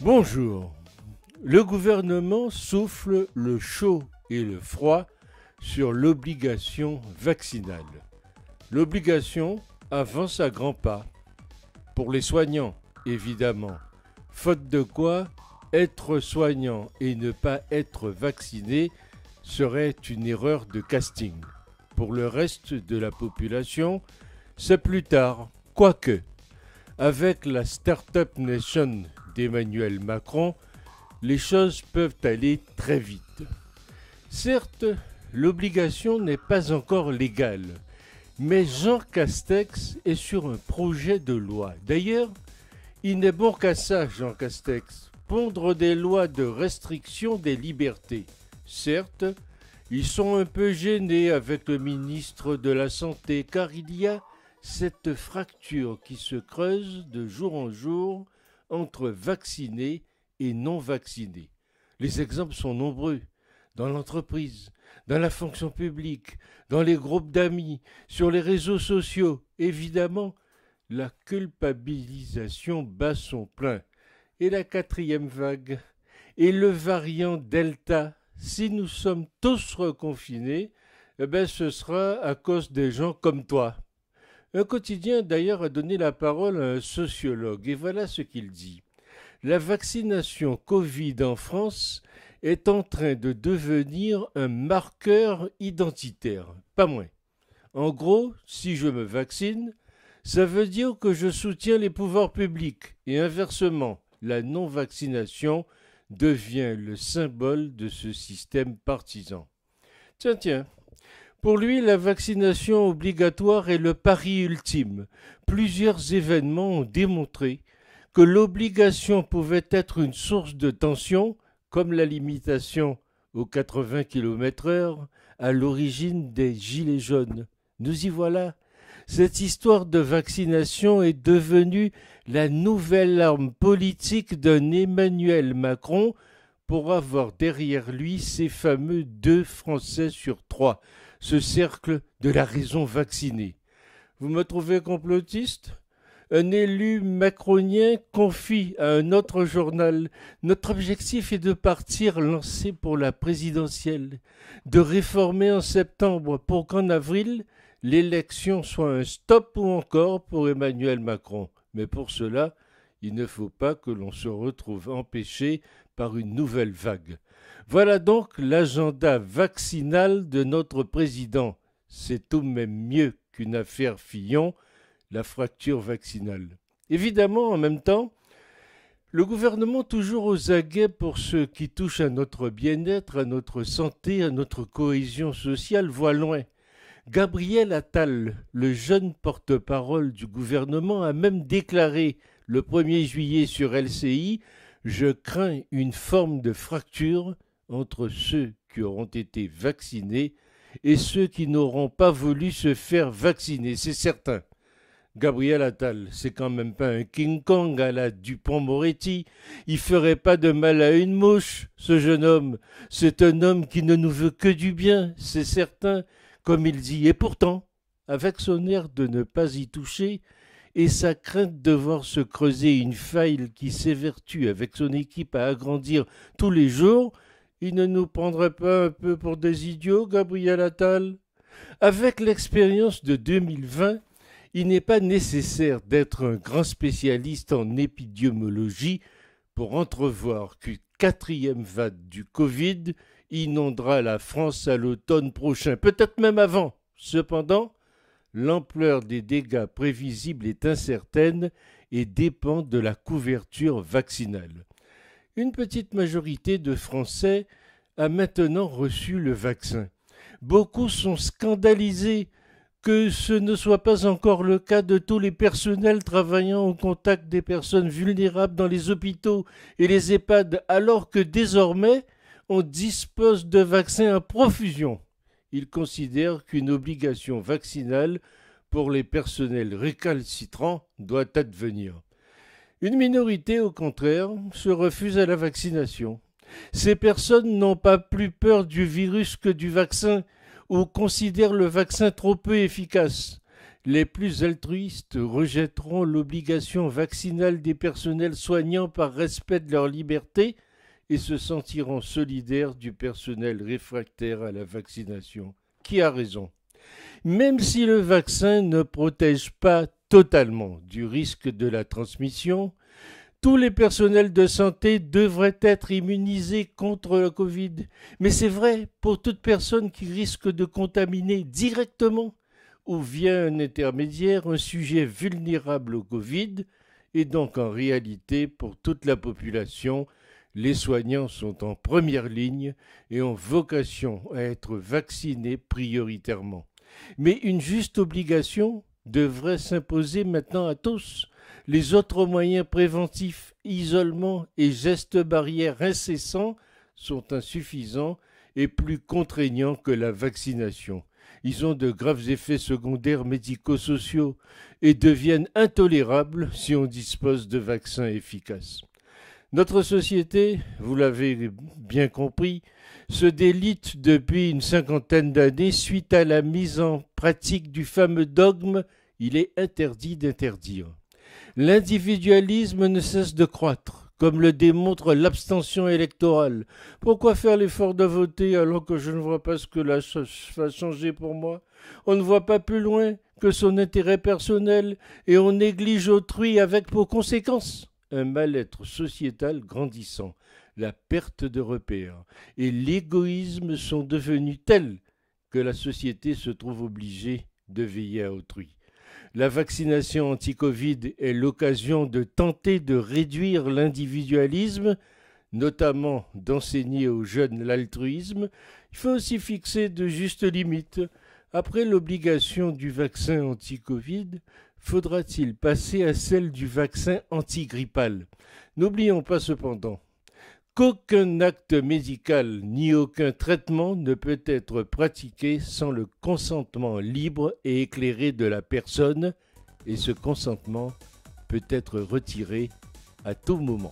Bonjour. Le gouvernement souffle le chaud et le froid sur l'obligation vaccinale. L'obligation avance à grands pas. Pour les soignants, évidemment. Faute de quoi, être soignant et ne pas être vacciné serait une erreur de casting pour le reste de la population, c'est plus tard. Quoique, avec la Startup Nation d'Emmanuel Macron, les choses peuvent aller très vite. Certes, l'obligation n'est pas encore légale, mais Jean Castex est sur un projet de loi. D'ailleurs, il n'est bon qu'à ça, Jean Castex, pondre des lois de restriction des libertés. Certes, ils sont un peu gênés avec le ministre de la Santé car il y a cette fracture qui se creuse de jour en jour entre vaccinés et non vaccinés. Les exemples sont nombreux dans l'entreprise, dans la fonction publique, dans les groupes d'amis, sur les réseaux sociaux. Évidemment, la culpabilisation bat son plein. Et la quatrième vague, et le variant Delta si nous sommes tous reconfinés, eh ben, ce sera à cause des gens comme toi. Un quotidien d'ailleurs a donné la parole à un sociologue et voilà ce qu'il dit. La vaccination Covid en France est en train de devenir un marqueur identitaire, pas moins. En gros, si je me vaccine, ça veut dire que je soutiens les pouvoirs publics et inversement, la non-vaccination devient le symbole de ce système partisan. Tiens, tiens. Pour lui, la vaccination obligatoire est le pari ultime. Plusieurs événements ont démontré que l'obligation pouvait être une source de tension, comme la limitation aux 80 km/h à l'origine des Gilets jaunes. Nous y voilà. Cette histoire de vaccination est devenue la nouvelle arme politique d'un Emmanuel Macron pour avoir derrière lui ces fameux deux Français sur trois, ce cercle de la raison vaccinée. Vous me trouvez complotiste un élu macronien confie à un autre journal Notre objectif est de partir lancé pour la présidentielle, de réformer en septembre pour qu'en avril, l'élection soit un stop ou encore pour Emmanuel Macron. Mais pour cela, il ne faut pas que l'on se retrouve empêché par une nouvelle vague. Voilà donc l'agenda vaccinal de notre président. C'est tout de même mieux qu'une affaire Fillon, la fracture vaccinale. Évidemment, en même temps, le gouvernement toujours aux aguets pour ce qui touche à notre bien-être, à notre santé, à notre cohésion sociale voit loin. Gabriel Attal, le jeune porte-parole du gouvernement, a même déclaré le 1er juillet sur LCI Je crains une forme de fracture entre ceux qui auront été vaccinés et ceux qui n'auront pas voulu se faire vacciner, c'est certain. Gabriel Attal, c'est quand même pas un King Kong à la Dupont-Moretti. Il ferait pas de mal à une mouche, ce jeune homme. C'est un homme qui ne nous veut que du bien, c'est certain, comme il dit, et pourtant, avec son air de ne pas y toucher, et sa crainte de voir se creuser une faille qui s'évertue avec son équipe à agrandir tous les jours, il ne nous prendrait pas un peu pour des idiots, Gabriel Attal Avec l'expérience de 2020, il n'est pas nécessaire d'être un grand spécialiste en épidémiologie pour entrevoir qu'une quatrième vague du Covid inondera la France à l'automne prochain, peut-être même avant. Cependant, l'ampleur des dégâts prévisibles est incertaine et dépend de la couverture vaccinale. Une petite majorité de Français a maintenant reçu le vaccin. Beaucoup sont scandalisés que ce ne soit pas encore le cas de tous les personnels travaillant au contact des personnes vulnérables dans les hôpitaux et les EHPAD, alors que désormais on dispose de vaccins à profusion. Ils considèrent qu'une obligation vaccinale pour les personnels récalcitrants doit advenir. Une minorité, au contraire, se refuse à la vaccination. Ces personnes n'ont pas plus peur du virus que du vaccin ou considèrent le vaccin trop peu efficace. Les plus altruistes rejetteront l'obligation vaccinale des personnels soignants par respect de leur liberté et se sentiront solidaires du personnel réfractaire à la vaccination. Qui a raison Même si le vaccin ne protège pas totalement du risque de la transmission, tous les personnels de santé devraient être immunisés contre la Covid. Mais c'est vrai pour toute personne qui risque de contaminer directement ou via un intermédiaire un sujet vulnérable au Covid, et donc en réalité pour toute la population les soignants sont en première ligne et ont vocation à être vaccinés prioritairement. Mais une juste obligation devrait s'imposer maintenant à tous. Les autres moyens préventifs, isolement et gestes barrières incessants sont insuffisants et plus contraignants que la vaccination. Ils ont de graves effets secondaires médico-sociaux et deviennent intolérables si on dispose de vaccins efficaces. Notre société, vous l'avez bien compris, se délite depuis une cinquantaine d'années suite à la mise en pratique du fameux dogme il est interdit d'interdire. L'individualisme ne cesse de croître, comme le démontre l'abstention électorale. Pourquoi faire l'effort de voter alors que je ne vois pas ce que la chose va changer pour moi On ne voit pas plus loin que son intérêt personnel et on néglige autrui avec pour conséquence un mal-être sociétal grandissant, la perte de repères et l'égoïsme sont devenus tels que la société se trouve obligée de veiller à autrui. La vaccination anti-Covid est l'occasion de tenter de réduire l'individualisme, notamment d'enseigner aux jeunes l'altruisme. Il faut aussi fixer de justes limites. Après l'obligation du vaccin anti-Covid, faudra-t-il passer à celle du vaccin antigrippal N'oublions pas cependant qu'aucun acte médical ni aucun traitement ne peut être pratiqué sans le consentement libre et éclairé de la personne, et ce consentement peut être retiré à tout moment.